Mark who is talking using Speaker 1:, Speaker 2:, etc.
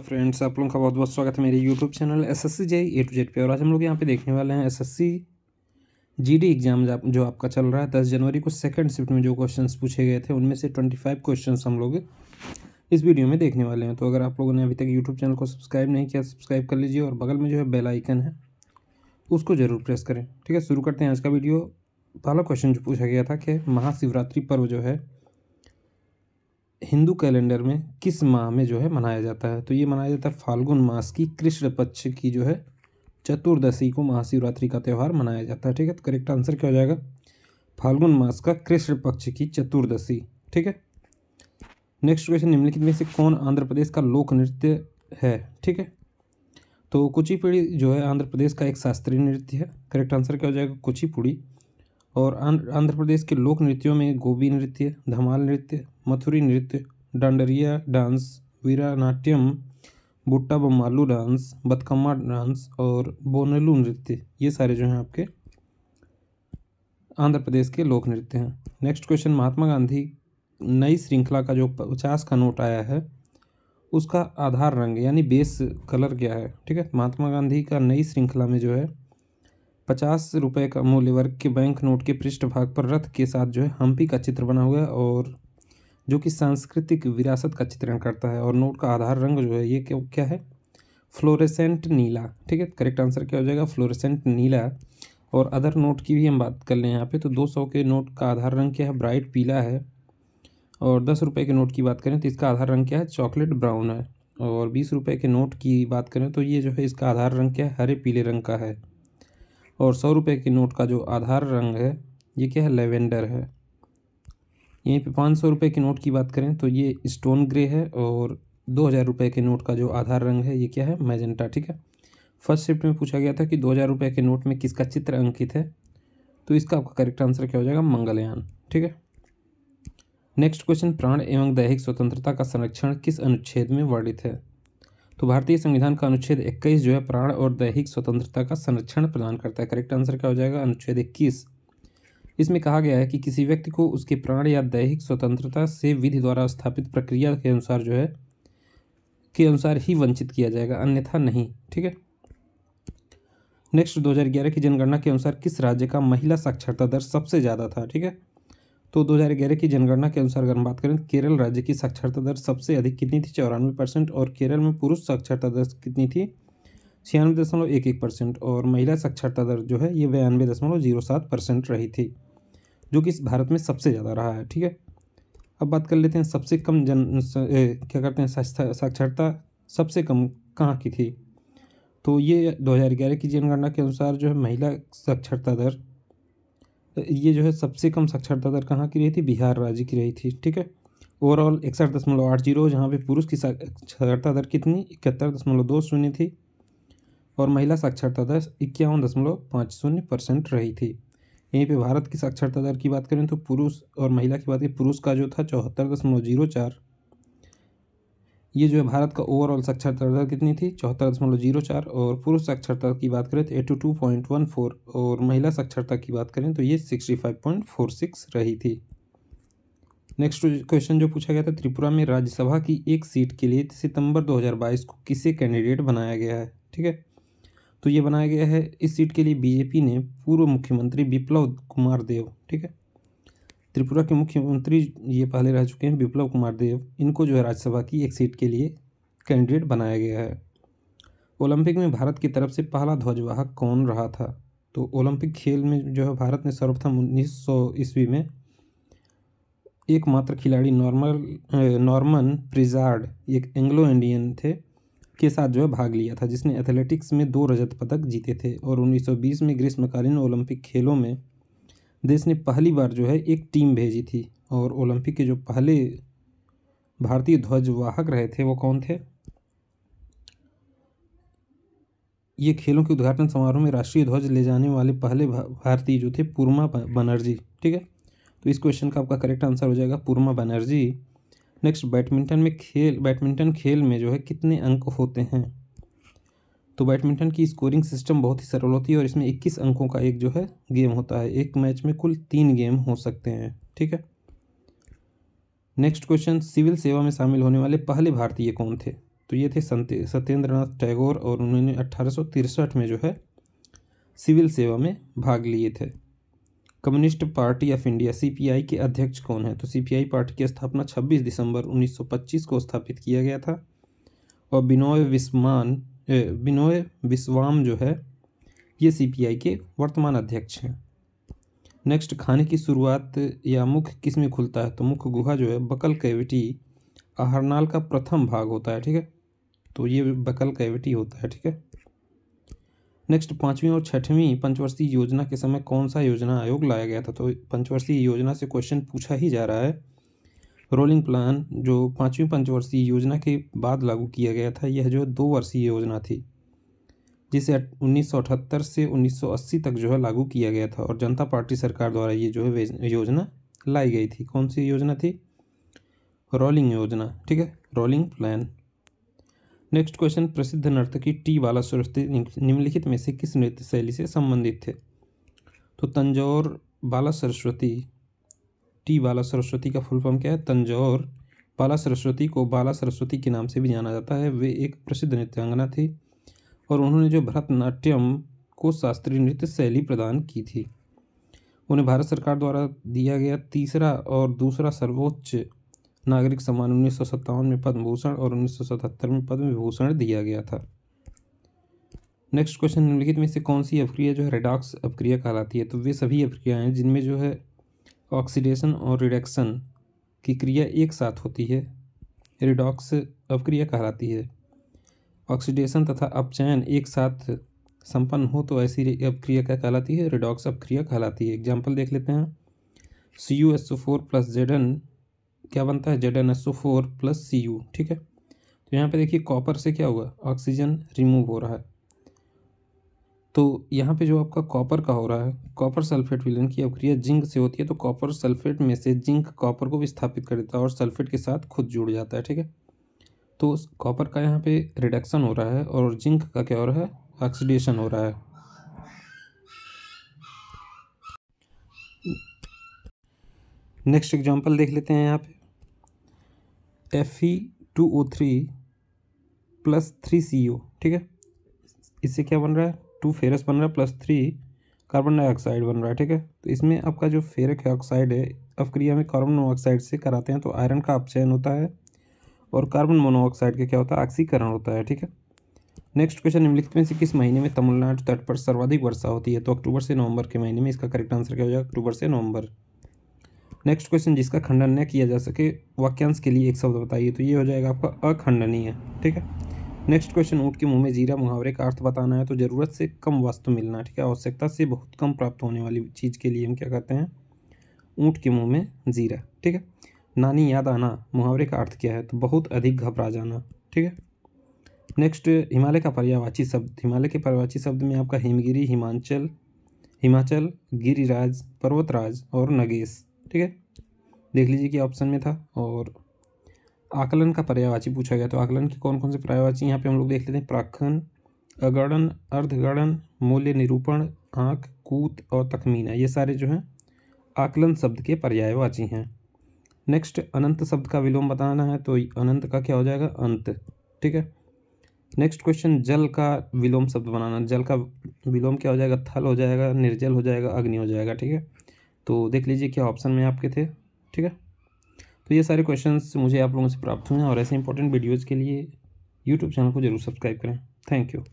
Speaker 1: friends आप लोगों का बहुत बहुत स्वागत है मेरे YouTube channel S S C J A to Z पे और आज हम लोग यहाँ पे देखने वाले हैं S S C G D exam जो आपका चल रहा है दस जनवरी को सेकंड शिफ्ट में जो क्वेश्चंस पूछे गए थे उनमें से ट्वेंटी फाइव क्वेश्चन हम लोग इस वीडियो में देखने वाले हैं तो अगर आप लोगों ने अभी तक यूट्यूब चैनल को सब्सक्राइब नहीं किया सब्सक्राइब कर लीजिए और बगल में जो है बेल आइकन है उसको ज़रूर प्रेस करें ठीक है शुरू करते हैं आज का वीडियो पहला क्वेश्चन जो पूछा गया था कि महाशिवरात्रि पर्व जो है हिंदू कैलेंडर में किस माह में जो है मनाया जाता है तो ये मनाया जाता है फाल्गुन मास की कृष्ण पक्ष की जो है चतुर्दशी को महाशिवरात्रि का त्यौहार मनाया जाता है ठीक है तो करेक्ट आंसर क्या हो जाएगा फाल्गुन मास का कृष्ण पक्ष की चतुर्दशी ठीक है नेक्स्ट क्वेश्चन निम्नलिखित में से कौन आंध्र प्रदेश का लोक नृत्य है ठीक है तो कुचिपुड़ी जो है आंध्र प्रदेश का एक शास्त्रीय नृत्य है करेक्ट आंसर क्या हो जाएगा कुचिपुड़ी और आंध्र प्रदेश के लोक नृत्यों में गोबी नृत्य धमाल नृत्य मथुरी नृत्य Dandariya dance Veera Natyam Butta Bommalu dance Bathukamma dance और बोनलू नृत्य ये सारे जो हैं आपके आंध्र प्रदेश के लोक नृत्य हैं नेक्स्ट क्वेश्चन महात्मा गांधी नई श्रृंखला का जो पचास का नोट आया है उसका आधार रंग यानी बेस कलर क्या है ठीक है महात्मा गांधी का नई श्रृंखला में जो है पचास रुपये का मूल्य वर्ग के बैंक नोट के पृष्ठभाग पर रथ के साथ जो है हम्पी का चित्र बना हुआ है और जो कि सांस्कृतिक विरासत का चित्रण करता है और नोट का आधार रंग जो है ये क्या क्या है फ्लोरेसेंट नीला ठीक है करेक्ट आंसर क्या हो जाएगा फ्लोरेसेंट नीला और अदर नोट की भी हम बात कर लें यहाँ पे तो दो सौ के नोट का आधार रंग क्या है ब्राइट पीला है और दस रुपये के नोट की बात करें तो इसका आधार रंग क्या है चॉकलेट ब्राउन है और बीस रुपये के नोट की बात करें तो ये जो है इसका आधार रंग क्या है हरे पीले रंग का है और सौ रुपये के नोट का जो आधार रंग है ये क्या है लेवेंडर है यहीं पे पाँच सौ रुपये के नोट की बात करें तो ये स्टोन ग्रे है और दो हज़ार रुपये के नोट का जो आधार रंग है ये क्या है मैजेंटा ठीक है फर्स्ट शिफ्ट में पूछा गया था कि दो हज़ार रुपये के नोट में किसका चित्र अंकित है तो इसका आपका करेक्ट आंसर क्या हो जाएगा मंगलयान ठीक है नेक्स्ट क्वेश्चन प्राण एवं दैहिक स्वतंत्रता का संरक्षण किस अनुच्छेद में वर्णित है तो भारतीय संविधान का अनुच्छेद 21 जो है प्राण और दैहिक स्वतंत्रता का संरक्षण प्रदान करता है करेक्ट आंसर क्या हो जाएगा अनुच्छेद इक्कीस इसमें कहा गया है कि किसी व्यक्ति को उसके प्राण या दैहिक स्वतंत्रता से विधि द्वारा स्थापित प्रक्रिया के अनुसार जो है के अनुसार ही वंचित किया जाएगा अन्यथा नहीं ठीक है नेक्स्ट 2011 की जनगणना के अनुसार किस राज्य का महिला साक्षरता दर सबसे ज़्यादा था ठीक है तो 2011 की जनगणना के अनुसार अगर हम बात करें केरल राज्य की साक्षरता दर सबसे अधिक कितनी थी चौरानवे परसेंट और केरल में पुरुष साक्षरता दर कितनी थी छियानवे दशमलव एक एक परसेंट और महिला साक्षरता दर जो है ये बयानवे दशमलव जीरो सात परसेंट रही थी जो कि इस भारत में सबसे ज़्यादा रहा है ठीक है अब बात कर लेते हैं सबसे कम जन ए, क्या करते हैं साक्षरता सबसे कम कहाँ की थी तो ये 2011 की जनगणना के अनुसार जो है महिला साक्षरता दर ये जो है सबसे कम साक्षरता दर कहाँ की रही थी बिहार राज्य की रही थी ठीक है ओवरऑल इकसठ दशमलव आठ जीरो जहाँ पर पुरुष की साक्षरता दर कितनी इकहत्तर दशमलव दो शून्य थी और महिला साक्षरता दर इक्यावन दशमलव पाँच शून्य परसेंट रही थी यहीं पे भारत की साक्षरता दर की बात करें तो पुरुष और महिला की बात करें पुरुष का जो था चौहत्तर दशमलव जीरो चार ये जो है भारत का ओवरऑल साक्षरता दर कितनी थी चौहत्तर दशमलव जीरो चार और पुरुष साक्षरता की बात करें तो eighty two point one four और महिला साक्षरता की बात करें तो ये sixty five point four six रही थी नेक्स्ट क्वेश्चन जो पूछा गया था त्रिपुरा में राज्यसभा की एक सीट के लिए सितंबर 2022 को किसे कैंडिडेट बनाया गया है ठीक है तो ये बनाया गया है इस सीट के लिए बीजेपी ने पूर्व मुख्यमंत्री बिप्लव कुमार देव ठीक है त्रिपुरा के मुख्यमंत्री ये पहले रह चुके हैं विप्लव कुमार देव इनको जो है राज्यसभा की एक सीट के लिए कैंडिडेट बनाया गया है ओलंपिक में भारत की तरफ से पहला ध्वजवाहक कौन रहा था तो ओलंपिक खेल में जो है भारत ने सर्वप्रथम उन्नीस सौ ईस्वी में एकमात्र खिलाड़ी नॉर्मल नॉर्मन प्रिजार्ड एक एंग्लो इंडियन थे के साथ जो है भाग लिया था जिसने एथलेटिक्स में दो रजत पदक जीते थे और 1920 में ग्रीष्मकालीन ओलंपिक खेलों में देश ने पहली बार जो है एक टीम भेजी थी और ओलंपिक के जो पहले भारतीय ध्वजवाहक रहे थे वो कौन थे ये खेलों के उद्घाटन समारोह में राष्ट्रीय ध्वज ले जाने वाले पहले भारतीय जो थे पूर्मा बनर्जी ठीक है तो इस क्वेश्चन का आपका करेक्ट आंसर हो जाएगा पूर्मा बनर्जी नेक्स्ट बैडमिंटन में खेल बैडमिंटन खेल में जो है कितने अंक होते हैं तो बैडमिंटन की स्कोरिंग सिस्टम बहुत ही सरल होती है और इसमें 21 अंकों का एक जो है गेम होता है एक मैच में कुल तीन गेम हो सकते हैं ठीक है नेक्स्ट क्वेश्चन सिविल सेवा में शामिल होने वाले पहले भारतीय कौन थे तो ये थे सत्येंद्र नाथ टैगोर और उन्होंने अट्ठारह में जो है सिविल सेवा में भाग लिए थे communist party of India CPI के अध्यक्ष कौन है तो सीपीआई पार्टी की स्थापना 26 दिसंबर 1925 को स्थापित किया गया था और बिनोय विस्मान विनोय विश्वाम जो है ये सीपीआई के वर्तमान अध्यक्ष हैं नेक्स्ट खाने की शुरुआत या मुख किस में खुलता है तो मुख गुहा जो है बकल कैविटी आहरनाल का प्रथम भाग होता है ठीक है तो ये बकल कैविटी होता है ठीक है नेक्स्ट पाँचवीं और छठवीं पंचवर्षीय योजना के समय कौन सा योजना आयोग लाया गया था तो पंचवर्षीय योजना से क्वेश्चन पूछा ही जा रहा है रोलिंग प्लान जो पाँचवीं पंचवर्षीय योजना के बाद लागू किया गया था यह जो है दो वर्षीय योजना थी जिसे 1978 से 1980 तक जो है लागू किया गया था और जनता पार्टी सरकार द्वारा ये जो है योजना लाई गई थी कौन सी योजना थी रोलिंग योजना ठीक है रोलिंग प्लान नेक्स्ट क्वेश्चन प्रसिद्ध नर्तकी टी बाला सरस्वती निम्नलिखित में से किस नृत्य शैली से संबंधित थे तो तंजौर बाला सरस्वती टी बाला सरस्वती का फुल फॉर्म क्या है तंजौर बाला सरस्वती को बाला सरस्वती के नाम से भी जाना जाता है वे एक प्रसिद्ध नृत्यांगना थी और उन्होंने जो भरतनाट्यम को शास्त्रीय नृत्य शैली प्रदान की थी उन्हें भारत सरकार द्वारा दिया गया तीसरा और दूसरा सर्वोच्च नागरिक सम्मान उन्नीस में पद्म भूषण और उन्नीस में पद्म विभूषण दिया गया था नेक्स्ट क्वेश्चन निम्नलिखित में से कौन सी अप्रिया जो है रेडॉक्स अप्रिया कहलाती है तो वे सभी हैं जिनमें जो है ऑक्सीडेशन और रिडक्शन की क्रिया एक साथ होती है रिडॉक्स अपक्रिया कहलाती है ऑक्सीडेशन तथा अपचयन एक साथ संपन्न हो तो ऐसी अपक्रिया क्या कहलाती है रिडॉक्स अपक्रिया कहलाती है एग्जाम्पल देख लेते हैं C U S O four plus Z N क्या बनता है Z N S O four plus C U ठीक है तो यहाँ पे देखिए कॉपर से क्या हुआ ऑक्सीजन रिमूव हो रहा है तो यहाँ पे जो आपका कॉपर का हो रहा है कॉपर सल्फेट विलन की अवक्रिया जिंक से होती है तो कॉपर सल्फेट में से जिंक कॉपर को विस्थापित कर देता है और सल्फेट के साथ खुद जुड़ जाता है ठीक है तो कॉपर का यहाँ पे रिडक्शन हो रहा है और जिंक का क्या हो रहा है ऑक्सीडेशन हो रहा है नेक्स्ट एग्जांपल देख लेते हैं यहाँ पे F E two O three plus three C O ठीक है इससे क्या बन रहा है टू फेरस बन रहा है प्लस थ्री कार्बन डाइऑक्साइड बन रहा है ठीक है तो इसमें आपका जो फेरक ऑक्साइड है अवक्रिया में कार्बन मोनोऑक्साइड से कराते हैं तो आयरन का अपचयन होता है और कार्बन मोनोऑक्साइड का क्या होता है ऑक्सीकरण होता है ठीक है नेक्स्ट क्वेश्चन निम्नलिखित में से किस महीने में तमिलनाडु तट पर सर्वाधिक वर्षा होती है तो अक्टूबर से नवंबर के महीने में इसका करेक्ट आंसर क्या हो जाएगा अक्टूबर से नवंबर नेक्स्ट क्वेश्चन जिसका खंडन न किया जा सके वाक्यांश के लिए एक शब्द बताइए तो ये हो जाएगा आपका अखंडनीय ठीक है नेक्स्ट क्वेश्चन ऊँट के मुंह में जीरा मुहावरे का अर्थ बताना है तो ज़रूरत से कम वस्तु मिलना ठीक है आवश्यकता से बहुत कम प्राप्त होने वाली चीज़ के लिए हम क्या कहते हैं ऊँट के मुँह में जीरा ठीक है नानी याद आना मुहावरे का अर्थ क्या है तो बहुत अधिक घबरा जाना ठीक है नेक्स्ट हिमालय का पर्यावाची शब्द हिमालय के पर्यावाची शब्द में आपका हिमगिरी हिमाचल हिमाचल गिरिराज पर्वतराज और नगेश ठीक है देख लीजिए कि ऑप्शन में था और आकलन का पर्यायवाची पूछा गया तो आकलन के कौन कौन से पर्यायवाची यहाँ पे हम लोग देख लेते हैं प्राखन अगणन अर्धगणन मूल्य निरूपण आँख कूत और तखमीना ये सारे जो हैं आकलन शब्द के पर्यायवाची हैं नेक्स्ट अनंत शब्द का विलोम बताना है तो अनंत का क्या हो जाएगा अंत ठीक है नेक्स्ट क्वेश्चन जल का विलोम शब्द बनाना जल का विलोम क्या हो जाएगा थल हो जाएगा निर्जल हो जाएगा अग्नि हो जाएगा ठीक है तो देख लीजिए क्या ऑप्शन में आपके थे ठीक है तो ये सारे क्वेश्चंस मुझे आप लोगों से प्राप्त हुए हैं और ऐसे इंपॉर्टेंट वीडियोज़ के लिए यूट्यूब चैनल को जरूर सब्सक्राइब करें थैंक यू